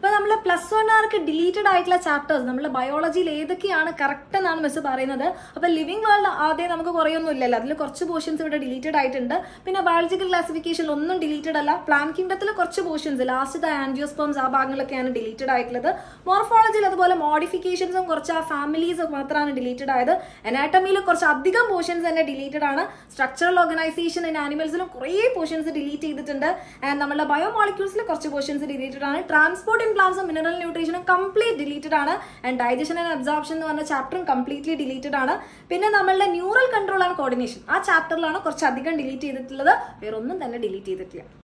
അപ്പോൾ നമ്മൾ പ്ലസ് ആർക്ക് ഡിലീറ്റഡ് ആയിട്ടുള്ള ചാപ്റ്റേഴ്സ് നമ്മുടെ ബയോളജിയിൽ ഏതൊക്കെയാണ് കറക്റ്റ് എന്നാണ് മിസ് പറയുന്നത് അപ്പോൾ ലിവിങ് വേൾഡ് ആദ്യം നമുക്ക് കുറയൊന്നും ഇല്ലല്ലോ അതിൽ കുറച്ച് പോർഷൻസ് ഇവിടെ ഡിലീറ്റഡ് ആയിട്ടുണ്ട് പിന്നെ ബയോളജിക്കൽ ക്ലാസിഫിക്കേഷൻ ഒന്നും ഡിലീറ്റഡ് അല്ല പ്ലാൻ കിങ്ഡത്തിൽ കുറച്ച് പോർഷൻസ് ലാസ്റ്റ് ആൻഡിയോസ്പോംസ് ആ ഭാഗങ്ങളൊക്കെയാണ് ഡിലീറ്റഡ് ആയിട്ടുള്ളത് മോർഫോളജിയിൽ അതുപോലെ മോഡിഫിക്കേഷൻസും കുറച്ച് ആ ഫാമിലീസ് മാത്രമാണ് ഡിലീറ്റഡ് ആയത് അനാറ്റമിയിൽ കുറച്ച് അധികം പോർഷൻസ് തന്നെ ഡിലീറ്റഡ് ആണ് സ്ട്രക്ചറൽ ഓർഗനൈസേഷൻ ഇൻ ആനിമൽസിലും കുറേ പോർഷൻസ് ഡിലീറ്റ് ചെയ്തിട്ടുണ്ട് ആൻഡ് നമ്മുടെ ബയോമോളിക്യൂൾസിൽ കുറച്ച് പോർഷൻസ് ഡിലീറ്റഡ് ആണ് ട്രാൻസ്പോർട്ട് ന്യൂട്രീഷൻ മിനറൽ ന്യൂട്രീഷനും കംപ്ലീറ്റ് ഡിലീറ്റഡ് ആണ് ആൻഡ് ഡൈജഷൻ ആൻഡ് അബ്സോർപ്ഷൻ എന്ന് പറഞ്ഞ ചാപ്റ്ററും കംപ്ലീറ്റ്ലി ഡിലീറ്റഡ് ആണ് പിന്നെ നമ്മളുടെ ന്യൂറൽ കൺട്രോൾ ആൻഡ് കോർഡിനേഷൻ ആ ചാപ്റ്ററിലാണ് കുറച്ചധികം ഡിലീറ്റ് ചെയ്തിട്ടുള്ളത് വേറൊന്നും തന്നെ ഡിലീറ്റ് ചെയ്തിട്ടില്ല